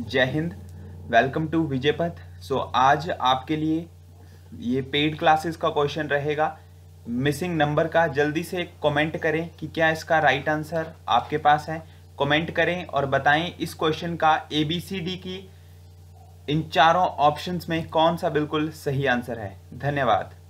जय हिंद welcome to Vijaypath so आज आपके लिए ये पेड क्लासेस का क्वेश्चन रहेगा मिसिंग नंबर का जल्दी से कमेंट करें कि क्या इसका राइट आंसर आपके पास है कमेंट करें और बताएं इस क्वेश्चन का ए बी सी डी की इन चारों ऑप्शंस में कौन सा बिल्कुल सही आंसर है धन्यवाद